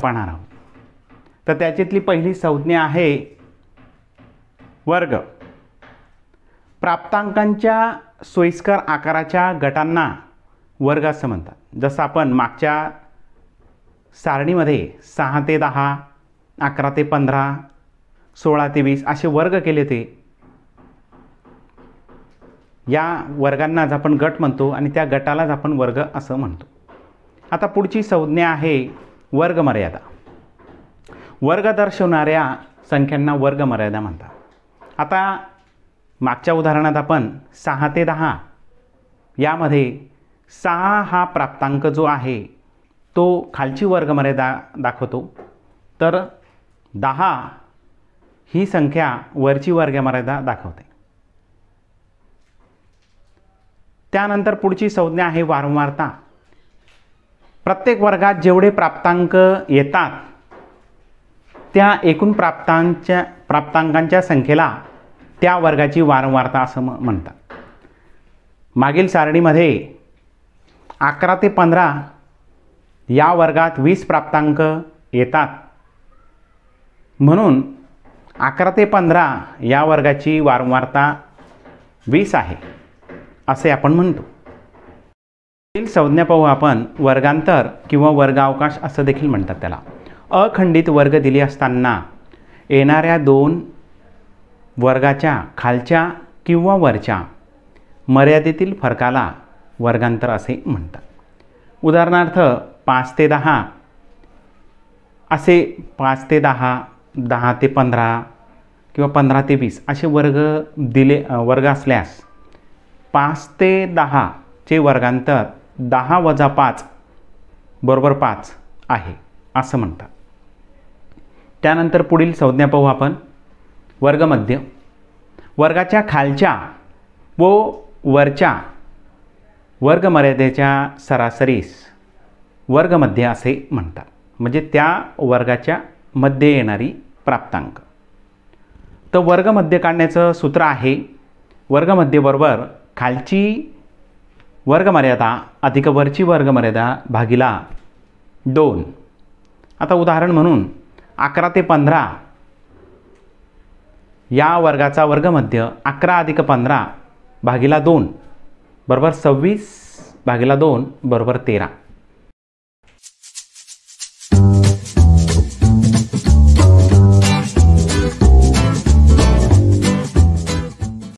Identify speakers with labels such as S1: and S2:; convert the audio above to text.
S1: पाहणार आहोत तर त्याच्यातली पहिली संज्ञा आहे वर्ग प्राप्तांकांच्या सोयीस्कर आकाराच्या गटांना वर्ग असं म्हणतात जसं आपण मागच्या सारणीमध्ये सहा ते दहा अकरा ते पंधरा सोळा ते वीस असे वर्ग केले ते या वर्गांनाच आपण गट म्हणतो आणि त्या गटालाच आपण वर्ग असं म्हणतो आता पुढची संज्ञा आहे वर्ग मर्यादा वर्ग दर्शवणाऱ्या संख्यांना मर्यादा म्हणतात आता मागच्या उदाहरणात आपण सहा ते दहा यामध्ये सहा हा प्राप्तांक जो आहे तो खालची वर्ग मर्यादा दाखवतो तर दहा ही संख्या वरची वर्गमर्यादा दाखवते त्यानंतर पुढची संज्ञा आहे वारंवारता प्रत्येक वर्गात जेवढे प्राप्तांक येतात त्या एकूण प्राप्तांच्या प्राप्तांकांच्या संख्येला त्या वर्गाची वारंवारता असं म म्हणतात मागील सारणीमध्ये अकरा ते पंधरा या वर्गात वीस प्राप्तांक येतात म्हणून अकरा ते पंधरा या वर्गाची वारंवारता वीस आहे असे आपण म्हणतो संज्ञा पाहू आपण वर्गांतर किंवा वर्गावकाश असं देखील म्हणतात त्याला अखंडित वर्ग दिले असताना येणाऱ्या दोन वर्गाच्या खालच्या किंवा वरच्या मर्यादेतील फरकाला वर्गांतर असे म्हणतात उदाहरणार्थ पाच ते दहा असे पाच ते दहा दहा ते पंधरा किंवा पंधरा ते वीस असे वर्ग दिले वर्ग असल्यास पाच ते दहाचे वर्गांतर दहा वजा पाच बरोबर पाच आहे असं म्हणतात त्यानंतर पुढील संज्ञा पाहू आपण वर्गमध्य वर्गाच्या खालच्या व वरच्या वर्गमर्यादेच्या सरासरीस वर्गमध्य असे म्हणतात म्हणजे त्या वर्गाच्या मध्ये येणारी प्राप्तांक तर वर्गमध्य काढण्याचं सूत्र आहे बरोबर खालची वर्गमर्यादा अधिक वरची वर्गमर्यादा भागिला दोन आता उदाहरण म्हणून अकरा ते पंधरा या वर्गाचा वर्गमध्य अकरा अधिक पंधरा भागिला दोन बरोबर सव्वीस भागिला दोन बरोबर तेरा